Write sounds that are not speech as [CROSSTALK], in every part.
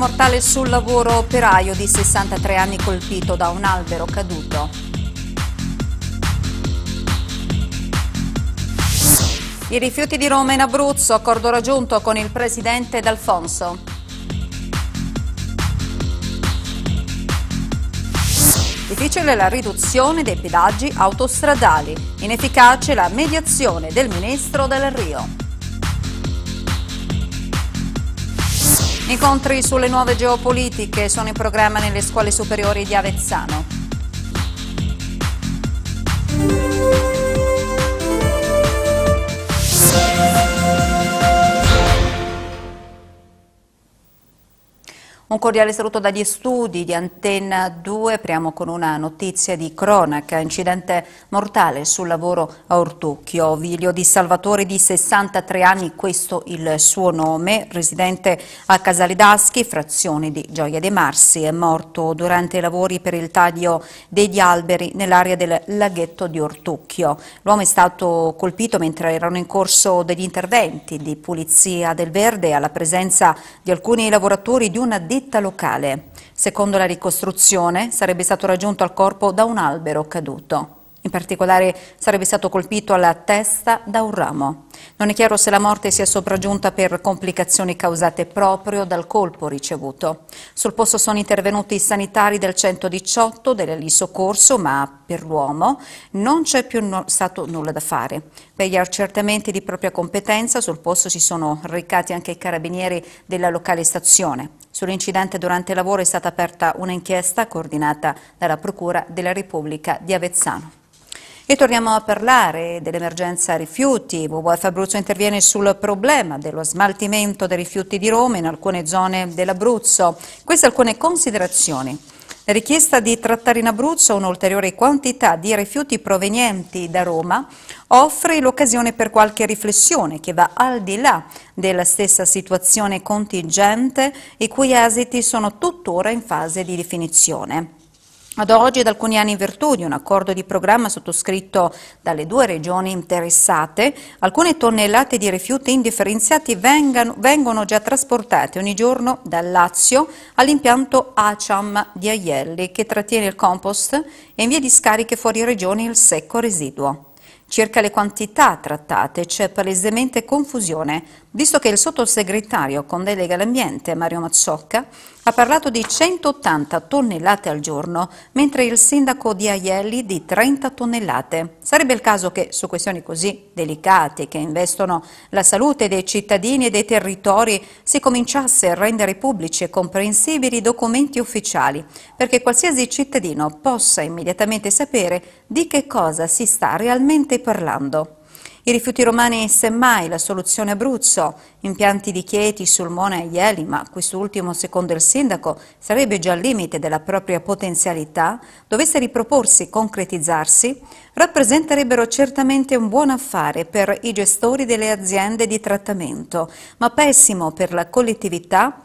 mortale sul lavoro operaio di 63 anni colpito da un albero caduto. I rifiuti di Roma in Abruzzo, accordo raggiunto con il presidente D'Alfonso. Difficile la riduzione dei pedaggi autostradali, inefficace la mediazione del ministro Del Rio. Incontri sulle nuove geopolitiche sono in programma nelle scuole superiori di Avezzano. Sì. Un cordiale saluto dagli studi di Antenna 2. Apriamo con una notizia di cronaca. Incidente mortale sul lavoro a Ortucchio. Ovidio di Salvatore di 63 anni, questo il suo nome, residente a Casalidaschi, frazione di Gioia De Marsi, è morto durante i lavori per il taglio degli alberi nell'area del laghetto di Ortucchio. L'uomo è stato colpito mentre erano in corso degli interventi di pulizia del verde alla presenza di alcuni lavoratori di una dedizione casetta locale. Secondo la ricostruzione sarebbe stato raggiunto al corpo da un albero caduto. In particolare sarebbe stato colpito alla testa da un ramo. Non è chiaro se la morte sia sopraggiunta per complicazioni causate proprio dal colpo ricevuto. Sul posto sono intervenuti i sanitari del 118 dell'Ali Soccorso, ma per l'uomo non c'è più no stato nulla da fare. Per gli accertamenti di propria competenza sul posto si sono recati anche i carabinieri della locale stazione. Sull'incidente durante il lavoro è stata aperta un'inchiesta coordinata dalla Procura della Repubblica di Avezzano. E torniamo a parlare dell'emergenza rifiuti. WWF Abruzzo interviene sul problema dello smaltimento dei rifiuti di Roma in alcune zone dell'Abruzzo. Queste alcune considerazioni. La richiesta di trattare in Abruzzo un'ulteriore quantità di rifiuti provenienti da Roma offre l'occasione per qualche riflessione che va al di là della stessa situazione contingente i cui esiti sono tuttora in fase di definizione. Ad oggi ed alcuni anni in virtù di un accordo di programma sottoscritto dalle due regioni interessate, alcune tonnellate di rifiuti indifferenziati vengano, vengono già trasportate ogni giorno dal Lazio all'impianto ACAM di Aielli che trattiene il compost e in via di scariche fuori regione il secco residuo. Circa le quantità trattate c'è palesemente confusione, visto che il sottosegretario con delega all'ambiente, Mario Mazzocca, ha parlato di 180 tonnellate al giorno, mentre il sindaco di Aielli di 30 tonnellate. Sarebbe il caso che su questioni così delicate che investono la salute dei cittadini e dei territori si cominciasse a rendere pubblici e comprensibili i documenti ufficiali, perché qualsiasi cittadino possa immediatamente sapere di che cosa si sta realmente parlando. I rifiuti romani semmai la soluzione Abruzzo, impianti di Chieti, Sulmone e Ieli, ma quest'ultimo, secondo il sindaco, sarebbe già al limite della propria potenzialità, dovesse riproporsi, e concretizzarsi, rappresenterebbero certamente un buon affare per i gestori delle aziende di trattamento, ma pessimo per la collettività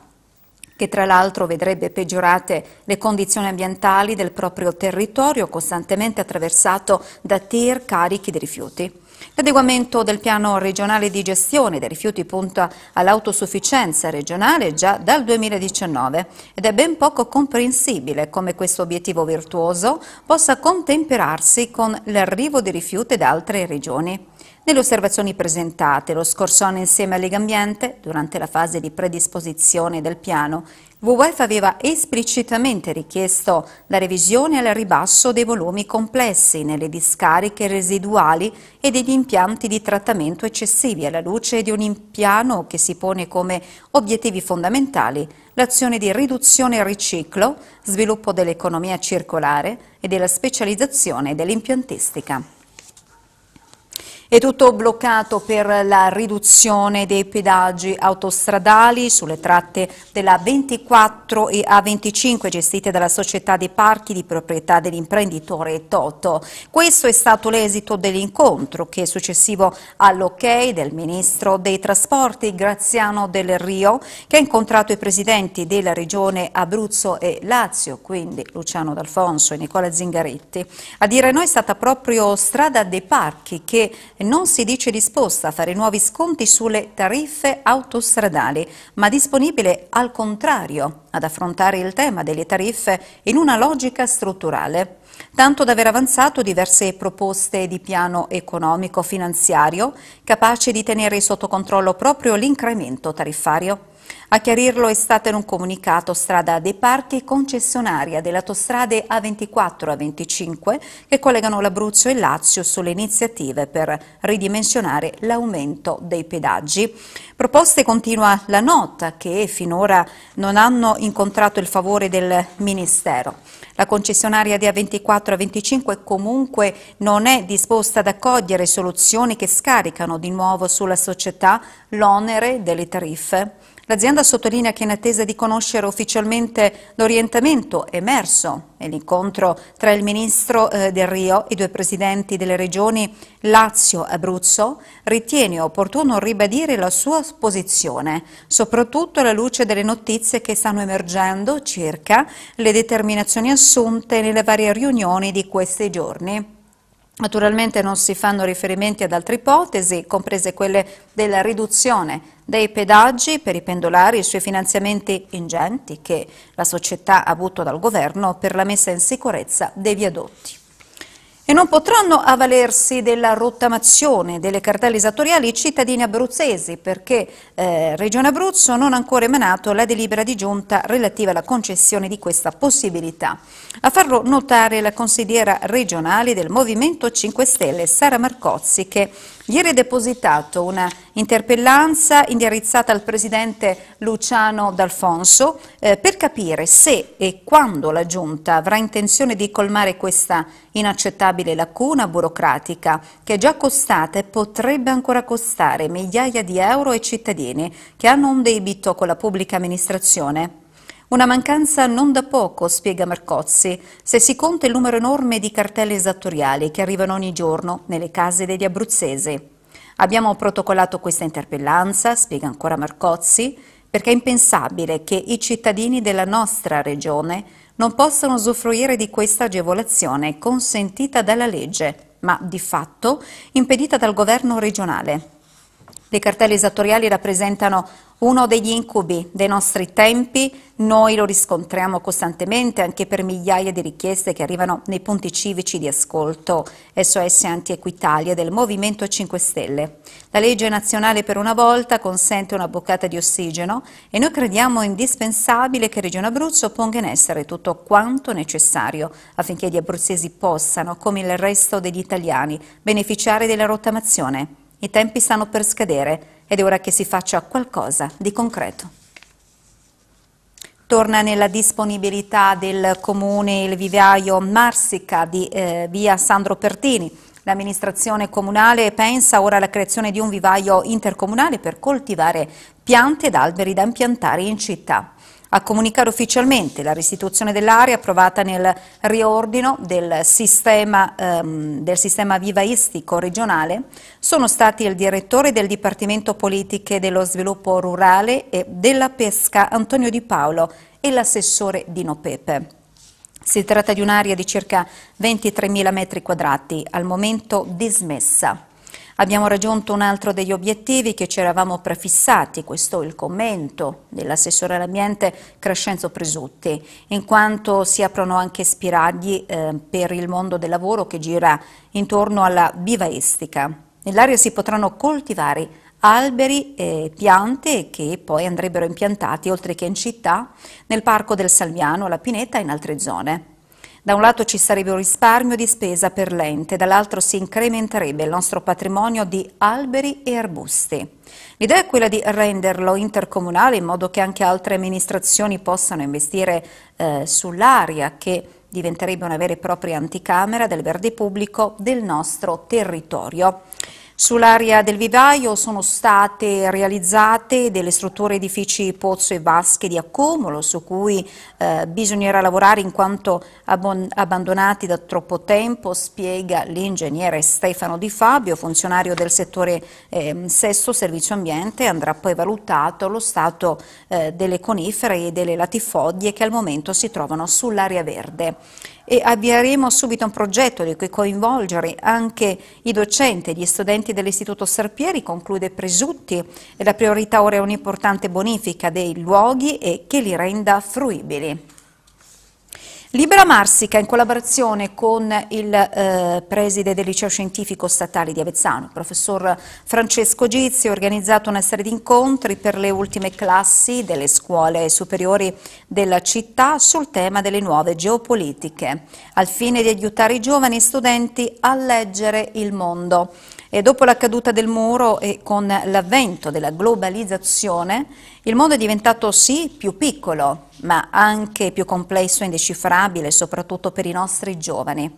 che tra l'altro vedrebbe peggiorate le condizioni ambientali del proprio territorio costantemente attraversato da tir carichi di rifiuti. L'adeguamento del piano regionale di gestione dei rifiuti punta all'autosufficienza regionale già dal 2019 ed è ben poco comprensibile come questo obiettivo virtuoso possa contemperarsi con l'arrivo di rifiuti da altre regioni. Nelle osservazioni presentate lo scorso anno insieme a Lega Ambiente, durante la fase di predisposizione del piano, WWF aveva esplicitamente richiesto la revisione al ribasso dei volumi complessi nelle discariche residuali e degli impianti di trattamento eccessivi alla luce di un impiano che si pone come obiettivi fondamentali l'azione di riduzione e riciclo, sviluppo dell'economia circolare e della specializzazione dell'impiantistica. È tutto bloccato per la riduzione dei pedaggi autostradali sulle tratte della 24 e A25 gestite dalla società dei parchi di proprietà dell'imprenditore Toto. Questo è stato l'esito dell'incontro che è successivo all'ok del ministro dei trasporti Graziano Del Rio che ha incontrato i presidenti della regione Abruzzo e Lazio, quindi Luciano D'Alfonso e Nicola Zingaretti. A dire noi è stata proprio strada dei parchi che non si dice disposta a fare nuovi sconti sulle tariffe autostradali, ma disponibile al contrario ad affrontare il tema delle tariffe in una logica strutturale tanto da aver avanzato diverse proposte di piano economico-finanziario capaci di tenere sotto controllo proprio l'incremento tariffario. A chiarirlo è stato in un comunicato Strada dei Parchi, concessionaria delle autostrade A24 e A25 che collegano l'Abruzzo e il Lazio sulle iniziative per ridimensionare l'aumento dei pedaggi. Proposte continua la nota che finora non hanno incontrato il favore del Ministero. La concessionaria di A24 e A25 comunque non è disposta ad accogliere soluzioni che scaricano di nuovo sulla società l'onere delle tariffe. L'azienda sottolinea che in attesa di conoscere ufficialmente l'orientamento emerso Nell'incontro tra il ministro eh, Del Rio e i due presidenti delle regioni Lazio e Abruzzo ritiene opportuno ribadire la sua posizione, soprattutto alla luce delle notizie che stanno emergendo circa le determinazioni assunte nelle varie riunioni di questi giorni. Naturalmente non si fanno riferimenti ad altre ipotesi, comprese quelle della riduzione dei pedaggi per i pendolari e sui finanziamenti ingenti che la società ha avuto dal governo per la messa in sicurezza dei viadotti. E non potranno avvalersi della rottamazione delle cartelle esattoriali i cittadini abruzzesi perché eh, Regione Abruzzo non ha ancora emanato la delibera di giunta relativa alla concessione di questa possibilità. A farlo notare la consigliera regionale del Movimento 5 Stelle Sara Marcozzi che Ieri è depositato una interpellanza indirizzata al Presidente Luciano D'Alfonso eh, per capire se e quando la Giunta avrà intenzione di colmare questa inaccettabile lacuna burocratica che è già costata e potrebbe ancora costare migliaia di euro ai cittadini che hanno un debito con la pubblica amministrazione. Una mancanza non da poco, spiega Marcozzi, se si conta il numero enorme di cartelle esattoriali che arrivano ogni giorno nelle case degli abruzzesi. Abbiamo protocollato questa interpellanza, spiega ancora Marcozzi, perché è impensabile che i cittadini della nostra regione non possano usufruire di questa agevolazione consentita dalla legge, ma di fatto impedita dal governo regionale. Le cartelle esattoriali rappresentano uno degli incubi dei nostri tempi, noi lo riscontriamo costantemente anche per migliaia di richieste che arrivano nei punti civici di ascolto SOS Anti-Equitalia del Movimento 5 Stelle. La legge nazionale per una volta consente una boccata di ossigeno e noi crediamo indispensabile che Regione Abruzzo ponga in essere tutto quanto necessario affinché gli abruzzesi possano, come il resto degli italiani, beneficiare della rottamazione. I tempi stanno per scadere ed è ora che si faccia qualcosa di concreto. Torna nella disponibilità del comune il vivaio Marsica di eh, via Sandro Pertini. L'amministrazione comunale pensa ora alla creazione di un vivaio intercomunale per coltivare piante ed alberi da impiantare in città a comunicare ufficialmente la restituzione dell'area approvata nel riordino del sistema, ehm, del sistema vivaistico regionale sono stati il direttore del Dipartimento Politiche dello Sviluppo Rurale e della Pesca Antonio Di Paolo e l'assessore Dino Pepe. Si tratta di un'area di circa 23.000 metri quadrati, al momento dismessa. Abbiamo raggiunto un altro degli obiettivi che ci eravamo prefissati, questo è il commento dell'assessore all'ambiente Crescenzo Presutti, in quanto si aprono anche spiragli eh, per il mondo del lavoro che gira intorno alla bivaistica. Nell'area si potranno coltivare alberi e piante che poi andrebbero impiantati oltre che in città, nel parco del Salviano, alla Pineta e in altre zone. Da un lato ci sarebbe un risparmio di spesa per l'ente, dall'altro si incrementerebbe il nostro patrimonio di alberi e arbusti. L'idea è quella di renderlo intercomunale in modo che anche altre amministrazioni possano investire eh, sull'aria che diventerebbe una vera e propria anticamera del verde pubblico del nostro territorio. Sull'area del vivaio sono state realizzate delle strutture edifici pozzo e vasche di accumulo su cui eh, bisognerà lavorare in quanto abbandonati da troppo tempo, spiega l'ingegnere Stefano Di Fabio, funzionario del settore eh, sesto servizio ambiente, andrà poi valutato lo stato eh, delle conifere e delle latifoglie che al momento si trovano sull'area verde e avvieremo subito un progetto di cui coinvolgere anche i docenti e gli studenti docenti dell'Istituto Serpieri conclude Presutti e la priorità ora è un'importante bonifica dei luoghi e che li renda fruibili. Libera Marsica, in collaborazione con il eh, preside del liceo scientifico statale di Avezzano, il professor Francesco Gizzi, ha organizzato una serie di incontri per le ultime classi delle scuole superiori della città sul tema delle nuove geopolitiche, al fine di aiutare i giovani studenti a leggere il mondo. E dopo la caduta del muro e con l'avvento della globalizzazione, il mondo è diventato sì più piccolo, ma anche più complesso e indecifrabile, soprattutto per i nostri giovani.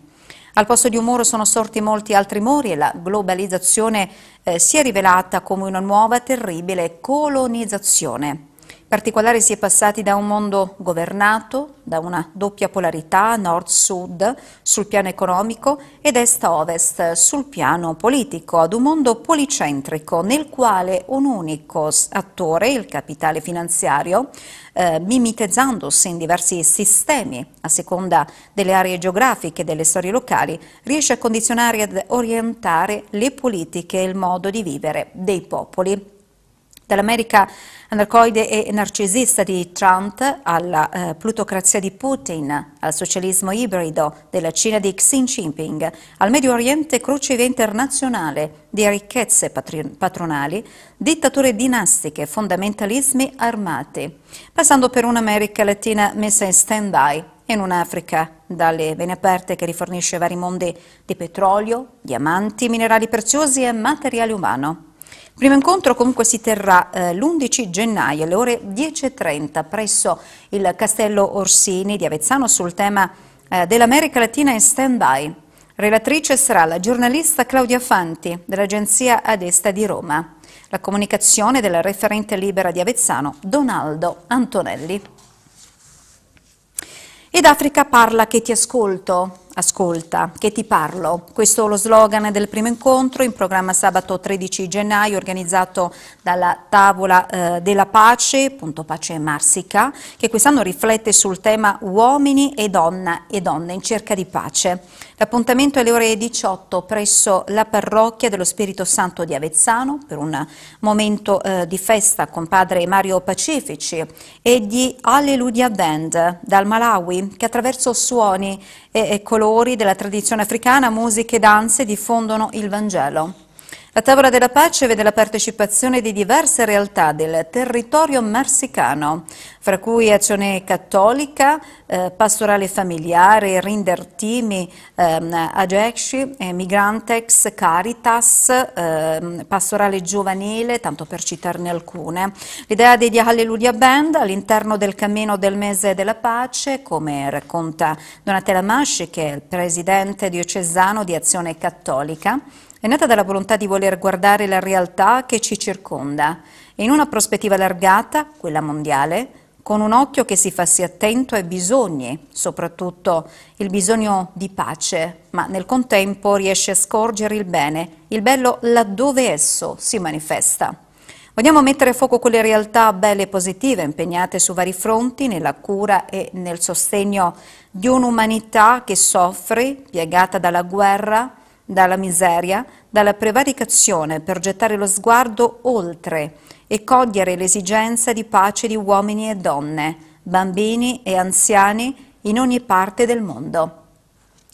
Al posto di un muro sono sorti molti altri muri e la globalizzazione eh, si è rivelata come una nuova terribile colonizzazione particolare si è passati da un mondo governato da una doppia polarità nord-sud sul piano economico ed est-ovest sul piano politico ad un mondo policentrico nel quale un unico attore, il capitale finanziario, eh, mimetizzandosi in diversi sistemi a seconda delle aree geografiche e delle storie locali, riesce a condizionare e ad orientare le politiche e il modo di vivere dei popoli. Dall'America anarcoide e narcisista di Trump alla eh, plutocrazia di Putin, al socialismo ibrido della Cina di Xi Jinping, al Medio Oriente crocevia internazionale di ricchezze patronali, dittature dinastiche, fondamentalismi armati, passando per un'America Latina messa in stand-by in un'Africa dalle vene aperte che rifornisce vari mondi di petrolio, diamanti, minerali preziosi e materiale umano primo incontro comunque si terrà eh, l'11 gennaio alle ore 10.30 presso il Castello Orsini di Avezzano sul tema eh, dell'America Latina in stand-by. Relatrice sarà la giornalista Claudia Fanti dell'Agenzia Adesta di Roma. La comunicazione della referente libera di Avezzano, Donaldo Antonelli. Ed Africa parla che ti ascolto. Ascolta, che ti parlo. Questo è lo slogan del primo incontro in programma sabato 13 gennaio organizzato dalla Tavola eh, della Pace, punto Pace Marsica, che quest'anno riflette sul tema uomini e donna e donne in cerca di pace. L'appuntamento è alle ore 18 presso la parrocchia dello Spirito Santo di Avezzano per un momento eh, di festa con padre Mario Pacifici e di Alleluia Band dal Malawi che attraverso suoni e colori della tradizione africana, musiche e danze diffondono il Vangelo. La Tavola della Pace vede la partecipazione di diverse realtà del territorio marsicano, fra cui Azione Cattolica, eh, Pastorale Familiare, Rindertimi, ehm, Ajexi, eh, Migrantex, Caritas, ehm, Pastorale Giovanile, tanto per citarne alcune. L'idea degli Alleluia Band all'interno del cammino del mese della pace, come racconta Donatella Masci, che è il presidente diocesano di Azione Cattolica, è nata dalla volontà di voler guardare la realtà che ci circonda in una prospettiva allargata, quella mondiale, con un occhio che si fassi attento ai bisogni, soprattutto il bisogno di pace, ma nel contempo riesce a scorgere il bene, il bello laddove esso si manifesta. Vogliamo mettere a fuoco quelle realtà belle e positive impegnate su vari fronti nella cura e nel sostegno di un'umanità che soffre, piegata dalla guerra, dalla miseria, dalla prevaricazione per gettare lo sguardo oltre e cogliere l'esigenza di pace di uomini e donne, bambini e anziani in ogni parte del mondo.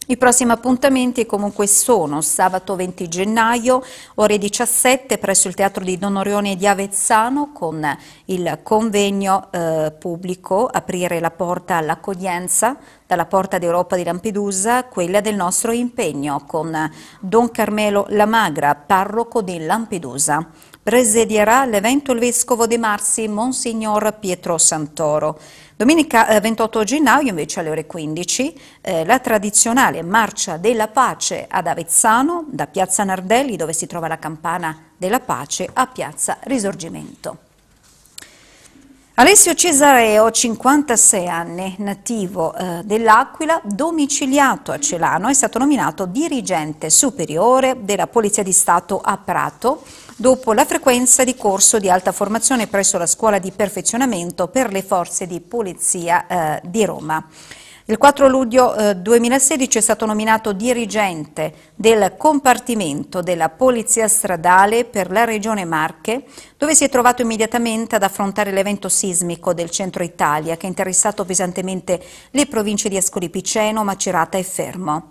I prossimi appuntamenti comunque sono sabato 20 gennaio, ore 17, presso il Teatro di Don Orione di Avezzano con il convegno eh, pubblico Aprire la porta all'accoglienza dalla Porta d'Europa di Lampedusa, quella del nostro impegno con Don Carmelo Lamagra, parroco di Lampedusa. Presiderà l'evento il vescovo di Marsi, Monsignor Pietro Santoro. Domenica 28 eh, gennaio invece alle ore 15 eh, la tradizionale Marcia della Pace ad Avezzano, da Piazza Nardelli dove si trova la Campana della Pace a Piazza Risorgimento. Alessio Cesareo, 56 anni, nativo eh, dell'Aquila, domiciliato a Celano, è stato nominato dirigente superiore della Polizia di Stato a Prato dopo la frequenza di corso di alta formazione presso la Scuola di Perfezionamento per le Forze di Polizia eh, di Roma. Il 4 luglio eh, 2016 è stato nominato dirigente del compartimento della Polizia Stradale per la Regione Marche, dove si è trovato immediatamente ad affrontare l'evento sismico del centro Italia che ha interessato pesantemente le province di Ascoli Piceno, Macerata e Fermo.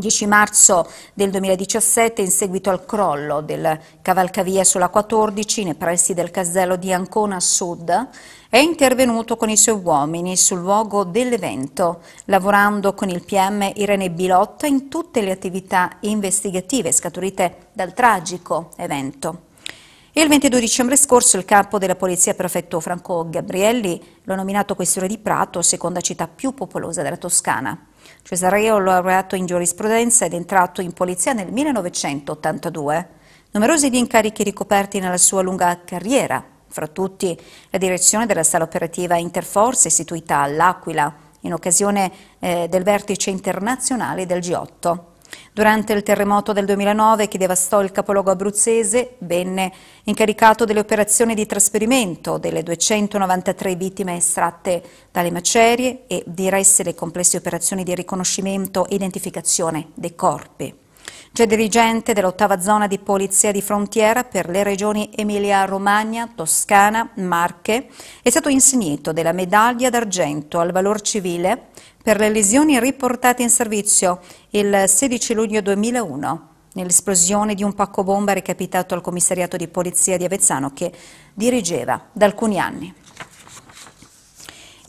10 marzo del 2017, in seguito al crollo del cavalcavia sulla 14 nei pressi del casello di Ancona Sud, è intervenuto con i suoi uomini sul luogo dell'evento, lavorando con il PM Irene Bilotta in tutte le attività investigative scaturite dal tragico evento. Il 22 dicembre scorso il capo della polizia prefetto Franco Gabrielli lo ha nominato questore di Prato, seconda città più popolosa della Toscana. Cesareo, laureato in giurisprudenza ed è entrato in polizia nel 1982. Numerosi gli incarichi ricoperti nella sua lunga carriera, fra tutti la direzione della sala operativa Interforce istituita all'Aquila in occasione eh, del vertice internazionale del G8. Durante il terremoto del 2009 che devastò il capoluogo abruzzese, venne incaricato delle operazioni di trasferimento delle 293 vittime estratte dalle macerie e diresse le complesse operazioni di riconoscimento e identificazione dei corpi. C'è dirigente dell'ottava zona di polizia di frontiera per le regioni Emilia-Romagna, Toscana, Marche. È stato insignito della medaglia d'argento al valor civile per le lesioni riportate in servizio il 16 luglio 2001 nell'esplosione di un pacco bomba recapitato al commissariato di polizia di Avezzano che dirigeva da alcuni anni.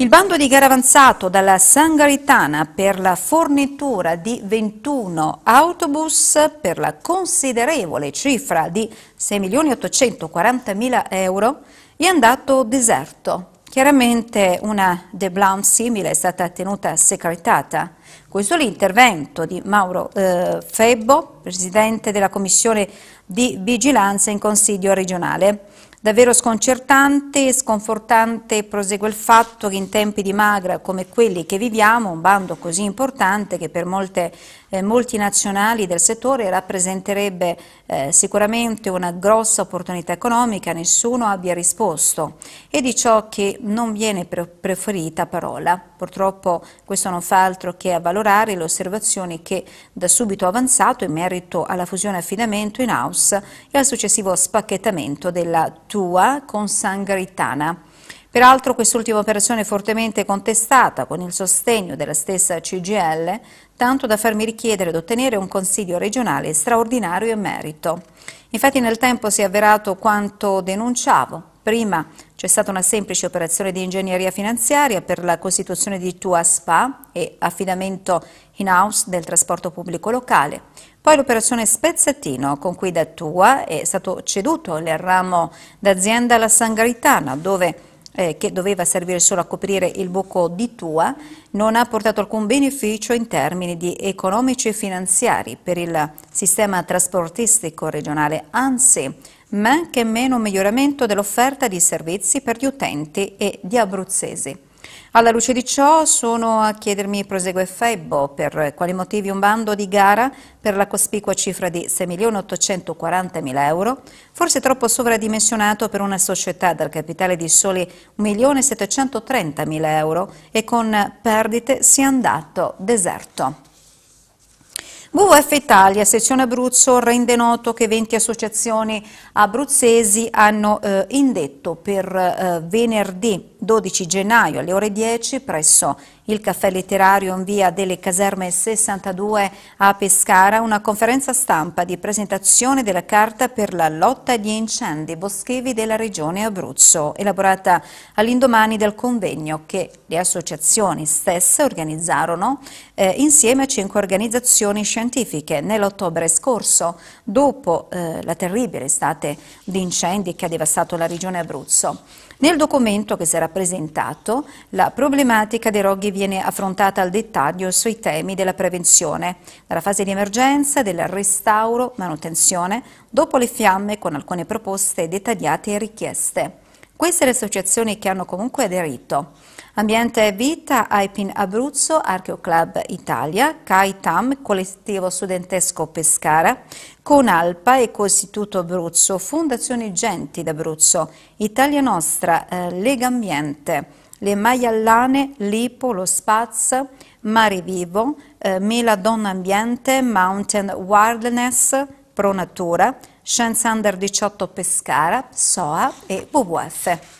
Il bando di gara avanzato dalla Sangaritana per la fornitura di 21 autobus per la considerevole cifra di 6.840.000 euro è andato deserto. Chiaramente una de Blanc simile è stata tenuta secretata. Questo è l'intervento di Mauro eh, Febbo, Presidente della Commissione di Vigilanza in Consiglio regionale. Davvero sconcertante e sconfortante prosegue il fatto che in tempi di magra come quelli che viviamo, un bando così importante che per molte eh, multinazionali del settore rappresenterebbe eh, sicuramente una grossa opportunità economica, nessuno abbia risposto e di ciò che non viene pre preferita parola. Purtroppo questo non fa altro che avvalorare le osservazioni che da subito ho avanzato in merito alla fusione affidamento in house e al successivo spacchettamento della TUA con Sangritana. Peraltro quest'ultima operazione è fortemente contestata con il sostegno della stessa CGL, tanto da farmi richiedere ed ottenere un consiglio regionale straordinario in merito. Infatti nel tempo si è avverato quanto denunciavo. Prima c'è stata una semplice operazione di ingegneria finanziaria per la costituzione di Tua Spa e affidamento in-house del trasporto pubblico locale. Poi l'operazione Spezzatino, con cui da Tua è stato ceduto il ramo d'azienda alla Sangaritana, dove eh, che doveva servire solo a coprire il buco di Tua, non ha portato alcun beneficio in termini di economici e finanziari per il sistema trasportistico regionale, anzi ma anche meno miglioramento dell'offerta di servizi per gli utenti e gli abruzzesi. Alla luce di ciò sono a chiedermi, prosegue Febbo, per quali motivi un bando di gara per la cospicua cifra di 6.840.000 euro, forse troppo sovradimensionato per una società dal capitale di soli 1.730.000 euro e con perdite sia andato deserto. WWF Italia, sezione Abruzzo, rende noto che 20 associazioni abruzzesi hanno eh, indetto per eh, venerdì 12 gennaio alle ore 10 presso il il caffè letterario in via delle caserme 62 a Pescara, una conferenza stampa di presentazione della carta per la lotta agli incendi boschivi della regione Abruzzo, elaborata all'indomani del convegno che le associazioni stesse organizzarono eh, insieme a cinque organizzazioni scientifiche nell'ottobre scorso, dopo eh, la terribile estate di incendi che ha devastato la regione Abruzzo. Nel documento che sarà presentato, la problematica dei roghi viene affrontata al dettaglio sui temi della prevenzione, dalla fase di emergenza, del restauro, manutenzione, dopo le fiamme con alcune proposte dettagliate e richieste. Queste le associazioni che hanno comunque aderito. Ambiente e Vita, Aipin Abruzzo, Archeo Club Italia, CAITAM, Collettivo Studentesco Pescara, Conalpa, Ecostituto Abruzzo, Fondazione Genti d'Abruzzo, Italia Nostra, eh, Lega Ambiente, Le Maiallane, Lipo, Lo Spaz, Mare Vivo, eh, Mela Donna Ambiente, Mountain Wilderness, Pronatura, Scienza Under 18 Pescara, SOA e WWF.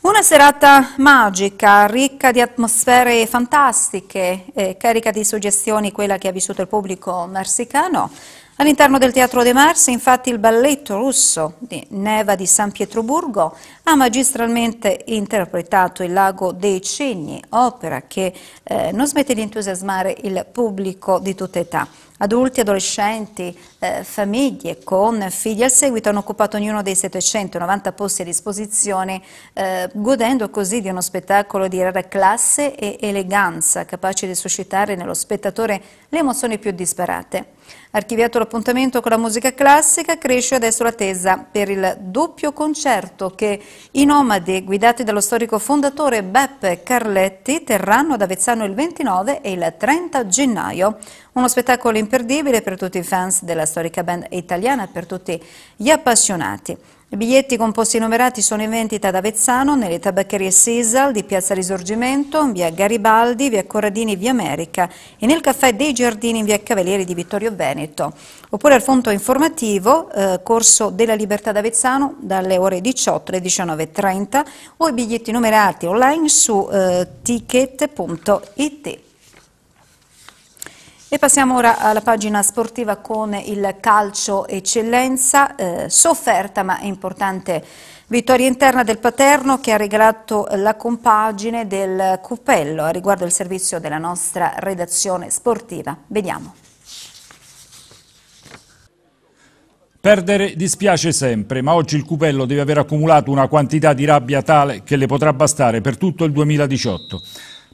Una serata magica, ricca di atmosfere fantastiche, eh, carica di suggestioni quella che ha vissuto il pubblico marsicano. All'interno del Teatro de Mars, infatti, il balletto russo di Neva di San Pietroburgo ha magistralmente interpretato Il lago dei cigni, opera che eh, non smette di entusiasmare il pubblico di tutta età adulti, adolescenti, eh, famiglie con figli al seguito hanno occupato ognuno dei 790 posti a disposizione, eh, godendo così di uno spettacolo di rara classe e eleganza, capace di suscitare nello spettatore le emozioni più disparate. Archiviato l'appuntamento con la musica classica, cresce adesso l'attesa per il doppio concerto che i Nomadi, guidati dallo storico fondatore Beppe Carletti, terranno ad Avezzano il 29 e il 30 gennaio. Uno spettacolo imperdibile per tutti i fans della storica band italiana e per tutti gli appassionati. I biglietti con posti numerati sono in vendita ad Avezzano, nelle tabaccherie Sisal di Piazza Risorgimento, in via Garibaldi, via Corradini, via America e nel caffè dei Giardini in via Cavalieri di Vittorio Veneto. Oppure al fondo informativo, eh, corso della Libertà d'Avezzano, dalle ore 18 alle 19.30 o i biglietti numerati online su eh, ticket.it. E passiamo ora alla pagina sportiva con il calcio eccellenza, eh, sofferta ma importante vittoria interna del Paterno che ha regalato la compagine del Cupello a riguardo il servizio della nostra redazione sportiva. Vediamo. Perdere dispiace sempre, ma oggi il Cupello deve aver accumulato una quantità di rabbia tale che le potrà bastare per tutto il 2018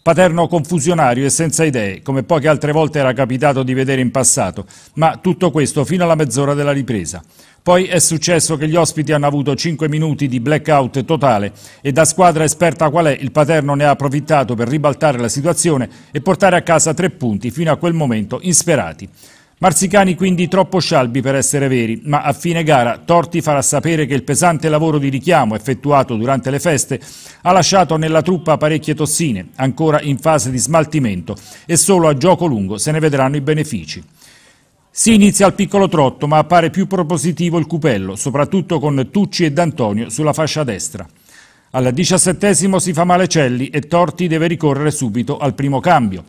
paterno confusionario e senza idee, come poche altre volte era capitato di vedere in passato, ma tutto questo fino alla mezz'ora della ripresa. Poi è successo che gli ospiti hanno avuto 5 minuti di blackout totale e da squadra esperta qual è il Paterno ne ha approfittato per ribaltare la situazione e portare a casa tre punti fino a quel momento insperati. Marsicani quindi troppo scialbi per essere veri, ma a fine gara Torti farà sapere che il pesante lavoro di richiamo effettuato durante le feste ha lasciato nella truppa parecchie tossine, ancora in fase di smaltimento e solo a gioco lungo se ne vedranno i benefici. Si inizia al piccolo trotto, ma appare più propositivo il cupello, soprattutto con Tucci e D'Antonio sulla fascia destra. Al diciassettesimo si fa male Celli e Torti deve ricorrere subito al primo cambio.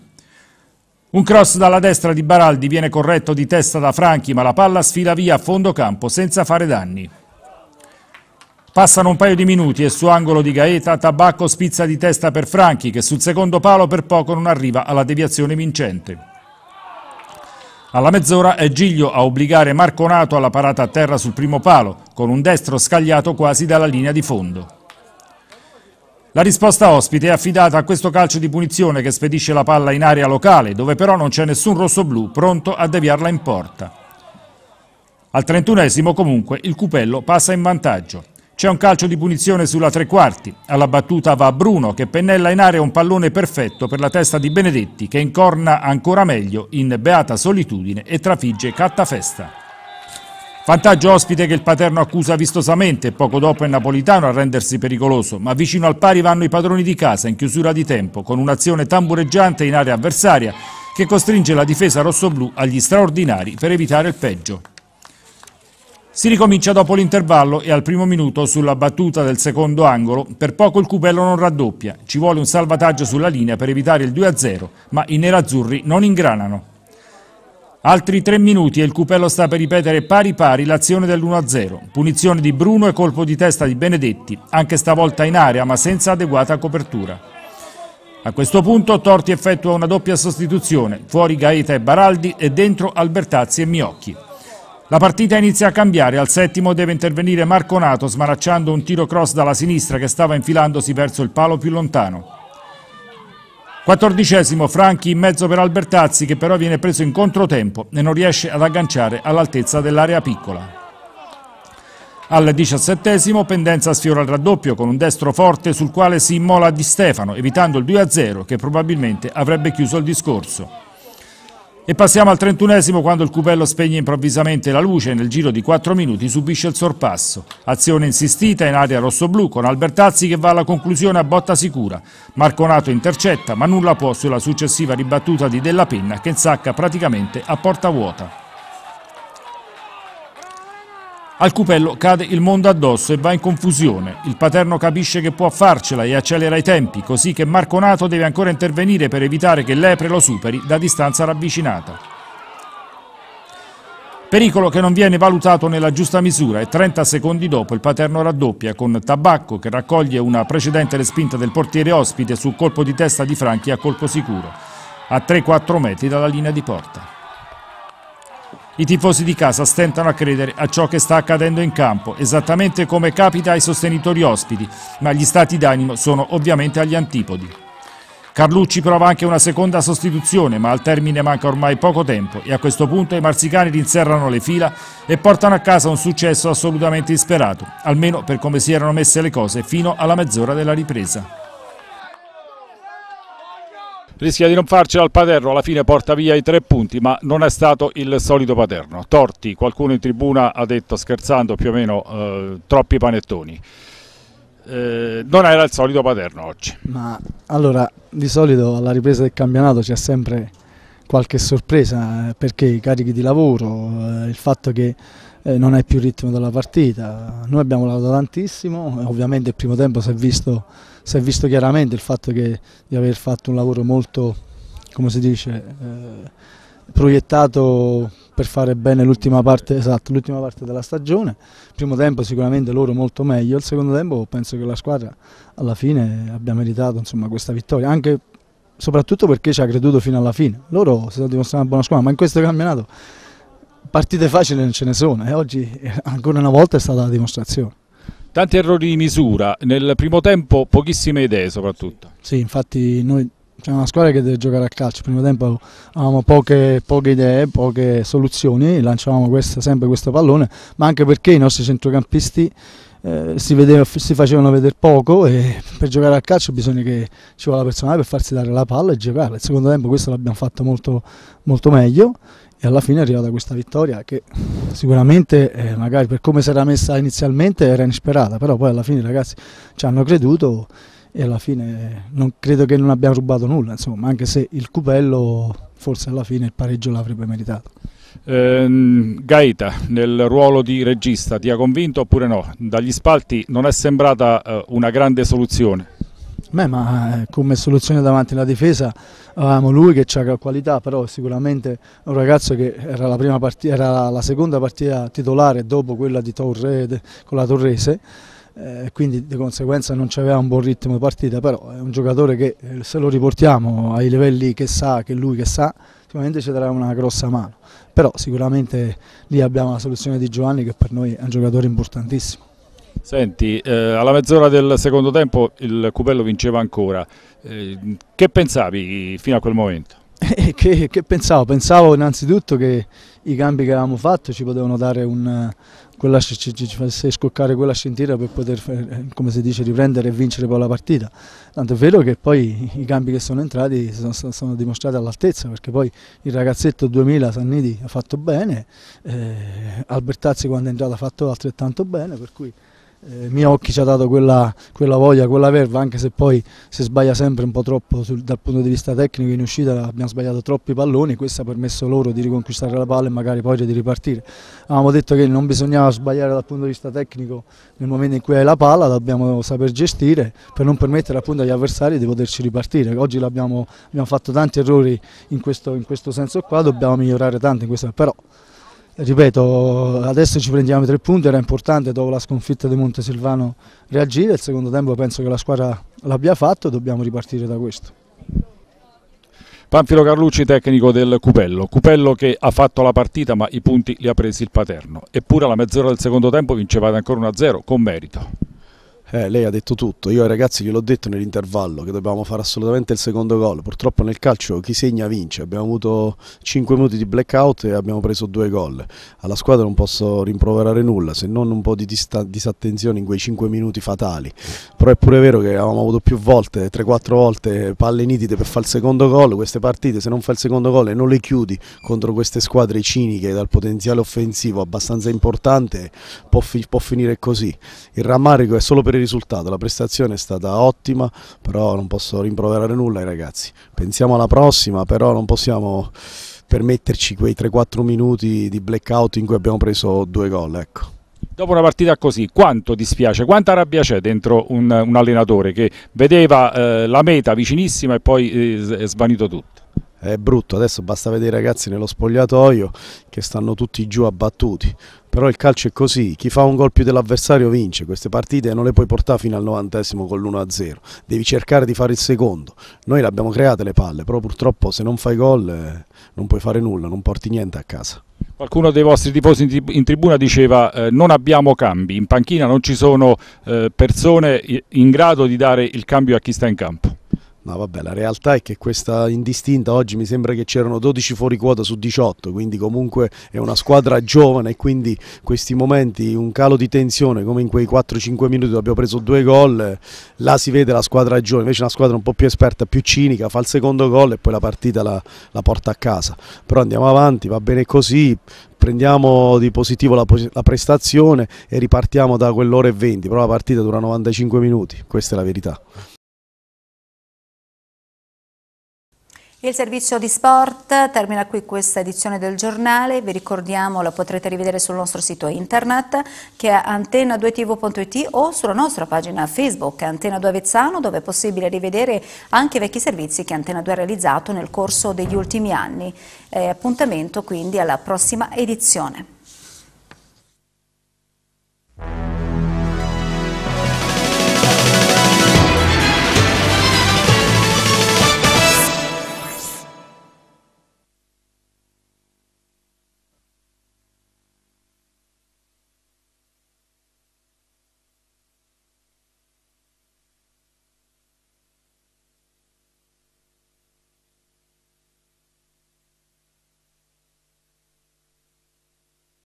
Un cross dalla destra di Baraldi viene corretto di testa da Franchi, ma la palla sfila via a fondo campo senza fare danni. Passano un paio di minuti e su angolo di Gaeta Tabacco spizza di testa per Franchi che sul secondo palo per poco non arriva alla deviazione vincente. Alla mezz'ora è Giglio a obbligare Marconato alla parata a terra sul primo palo con un destro scagliato quasi dalla linea di fondo. La risposta ospite è affidata a questo calcio di punizione che spedisce la palla in area locale, dove però non c'è nessun rossoblù pronto a deviarla in porta. Al trentunesimo comunque il Cupello passa in vantaggio. C'è un calcio di punizione sulla tre quarti. Alla battuta va Bruno che pennella in area un pallone perfetto per la testa di Benedetti che incorna ancora meglio in beata solitudine e trafigge Cattafesta. Vantaggio ospite che il Paterno accusa vistosamente, poco dopo è Napolitano a rendersi pericoloso, ma vicino al pari vanno i padroni di casa in chiusura di tempo, con un'azione tambureggiante in area avversaria che costringe la difesa rossoblù agli straordinari per evitare il peggio. Si ricomincia dopo l'intervallo e al primo minuto sulla battuta del secondo angolo per poco il Cubello non raddoppia, ci vuole un salvataggio sulla linea per evitare il 2-0, ma i nerazzurri non ingranano. Altri tre minuti e il Cupello sta per ripetere pari pari l'azione dell'1-0. Punizione di Bruno e colpo di testa di Benedetti, anche stavolta in area ma senza adeguata copertura. A questo punto Torti effettua una doppia sostituzione, fuori Gaeta e Baraldi e dentro Albertazzi e Miocchi. La partita inizia a cambiare, al settimo deve intervenire Marconato smanacciando un tiro cross dalla sinistra che stava infilandosi verso il palo più lontano. Quattordicesimo Franchi in mezzo per Albertazzi che però viene preso in controtempo e non riesce ad agganciare all'altezza dell'area piccola. Al diciassettesimo Pendenza sfiora il raddoppio con un destro forte sul quale si immola Di Stefano evitando il 2-0 che probabilmente avrebbe chiuso il discorso. E passiamo al 31esimo quando il Cupello spegne improvvisamente la luce e nel giro di 4 minuti subisce il sorpasso. Azione insistita in area rossoblù con Albertazzi che va alla conclusione a botta sicura. Marconato intercetta ma nulla può sulla successiva ribattuta di Della Penna che insacca praticamente a porta vuota. Al cupello cade il mondo addosso e va in confusione. Il paterno capisce che può farcela e accelera i tempi, così che Marconato deve ancora intervenire per evitare che Lepre lo superi da distanza ravvicinata. Pericolo che non viene valutato nella giusta misura e 30 secondi dopo il paterno raddoppia con Tabacco che raccoglie una precedente respinta del portiere ospite sul colpo di testa di Franchi a colpo sicuro, a 3-4 metri dalla linea di porta. I tifosi di casa stentano a credere a ciò che sta accadendo in campo, esattamente come capita ai sostenitori ospiti, ma gli stati d'animo sono ovviamente agli antipodi. Carlucci prova anche una seconda sostituzione, ma al termine manca ormai poco tempo e a questo punto i marsicani rinserrano le fila e portano a casa un successo assolutamente disperato, almeno per come si erano messe le cose fino alla mezz'ora della ripresa rischia di non farcela al Paterno, alla fine porta via i tre punti, ma non è stato il solito Paterno. Torti, qualcuno in tribuna ha detto scherzando più o meno eh, troppi panettoni. Eh, non era il solito Paterno oggi. Ma allora, di solito alla ripresa del campionato c'è sempre qualche sorpresa eh, perché i carichi di lavoro, eh, il fatto che eh, non hai più il ritmo della partita. Noi abbiamo lavorato tantissimo, eh, ovviamente il primo tempo si è, visto, si è visto, chiaramente il fatto che, di aver fatto un lavoro molto, come si dice, eh, proiettato per fare bene l'ultima parte, esatto, l'ultima parte della stagione. Il primo tempo sicuramente loro molto meglio, il secondo tempo penso che la squadra alla fine abbia meritato insomma, questa vittoria, anche soprattutto perché ci ha creduto fino alla fine. Loro si sono dimostrati una buona squadra, ma in questo campionato partite facili non ce ne sono e eh. oggi eh, ancora una volta è stata la dimostrazione. Tanti errori di misura, nel primo tempo pochissime idee soprattutto. Sì, infatti noi c'è una squadra che deve giocare a calcio, il primo tempo avevamo poche, poche idee, poche soluzioni, lanciavamo questa, sempre questo pallone, ma anche perché i nostri centrocampisti eh, si, vedeva, si, facevano vedere poco e per giocare a calcio bisogna che ci vuole la personale per farsi dare la palla e giocare. Al secondo tempo questo l'abbiamo fatto molto, molto meglio e alla fine è arrivata questa vittoria che sicuramente eh, magari per come si era messa inizialmente era insperata, però poi alla fine i ragazzi ci hanno creduto e alla fine non credo che non abbiamo rubato nulla, insomma, anche se il Cupello forse alla fine il pareggio l'avrebbe meritato. Eh, Gaeta nel ruolo di regista ti ha convinto oppure no? Dagli spalti non è sembrata eh, una grande soluzione? Beh, ma eh, come soluzione davanti alla difesa avevamo lui che ha qualità, però sicuramente un ragazzo che era la, prima partita, era la seconda partita titolare dopo quella di Torre, con la Torrese, eh, quindi di conseguenza non c'aveva un buon ritmo di partita, però è un giocatore che eh, se lo riportiamo ai livelli che sa, che lui che sa, sicuramente ci darà una grossa mano, però sicuramente lì abbiamo la soluzione di Giovanni che per noi è un giocatore importantissimo. Senti, eh, alla mezz'ora del secondo tempo il Cupello vinceva ancora. Eh, che pensavi fino a quel momento? [LAUGHS] Che, che, pensavo? Pensavo innanzitutto che i cambi che avevamo fatto ci potevano dare un, quella, ci, ci, ci facesse scoccare quella scintilla per poter, come si dice, riprendere e vincere poi la partita. Tanto è vero che poi i cambi che sono entrati sono, sono dimostrati all'altezza, perché poi il ragazzetto 2000 Sanniti ha fatto bene, eh, Albertazzi quando è entrato ha fatto altrettanto bene, per cui eh, occhi ci ha dato quella, quella, voglia, quella verva, anche se poi si sbaglia sempre un po' troppo sul, dal punto di vista tecnico, in uscita abbiamo sbagliato troppi palloni, questo ha permesso loro di riconquistare la palla e magari poi di ripartire. Avevamo detto che non bisognava sbagliare dal punto di vista tecnico nel momento in cui hai la palla, dobbiamo saper gestire per non permettere appunto agli avversari di poterci ripartire. Oggi abbiamo fatto tanti errori in questo, in questo senso qua, dobbiamo migliorare tanto in questo, però ripeto, adesso ci prendiamo tre punti, era importante dopo la sconfitta di Montesilvano reagire, il secondo tempo penso che la squadra l'abbia fatto e dobbiamo ripartire da questo. Panfilo Carlucci, tecnico del Cupello. Cupello che ha fatto la partita ma i punti li ha presi il Paterno. Eppure alla mezz'ora del secondo tempo vincevate ancora 1-0 con merito eh, lei ha detto tutto, io ai ragazzi gliel'ho detto nell'intervallo che dobbiamo fare assolutamente il secondo gol, purtroppo nel calcio chi segna vince, abbiamo avuto 5 minuti di blackout e abbiamo preso due gol, alla squadra non posso rimproverare nulla se non un po' di disattenzione in quei 5 minuti fatali, però è pure vero che avevamo avuto più volte, 3-4 volte palle nitide per fare il secondo gol, queste partite se non fai il secondo gol e non le chiudi contro queste squadre ciniche dal potenziale offensivo abbastanza importante può, fi può finire così, il rammarico è solo per il risultato, la prestazione è stata ottima, però non posso rimproverare nulla ai eh, ragazzi. Pensiamo alla prossima, però non possiamo permetterci quei 3-4 minuti di blackout in cui abbiamo preso due gol. Ecco. Dopo una partita così, quanto dispiace, quanta rabbia c'è dentro un, un, allenatore che vedeva eh, la meta vicinissima e poi eh, è svanito tutto? È brutto, adesso basta vedere i ragazzi nello spogliatoio che stanno tutti giù abbattuti però il calcio è così, chi fa un gol più dell'avversario vince, queste partite non le puoi portare fino al 90 con l'1-0, devi cercare di fare il secondo, noi le abbiamo create le palle, però purtroppo se non fai gol eh, non puoi fare nulla, non porti niente a casa. Qualcuno dei vostri tifosi in tribuna diceva eh, non abbiamo cambi, in panchina non ci sono eh, persone in grado di dare il cambio a chi sta in campo. No, vabbè, la realtà è che questa indistinta oggi mi sembra che c'erano 12 fuori quota su 18, quindi comunque è una squadra giovane e quindi questi momenti, un calo di tensione come in quei 4-5 minuti dove abbiamo preso due gol, là si vede la squadra giovane, invece una squadra un po' più esperta, più cinica, fa il secondo gol e poi la partita la, la porta a casa. Però andiamo avanti, va bene così, prendiamo di positivo la, la, prestazione e ripartiamo da quell'ora e 20, però la partita dura 95 minuti, questa è la verità. Il servizio di sport termina qui questa edizione del giornale, vi ricordiamo la potrete rivedere sul nostro sito internet che è antenna 2 tvit o sulla nostra pagina Facebook Antena 2 Avezzano dove è possibile rivedere anche i vecchi servizi che Antena 2 ha realizzato nel corso degli ultimi anni. Eh, appuntamento quindi alla prossima edizione.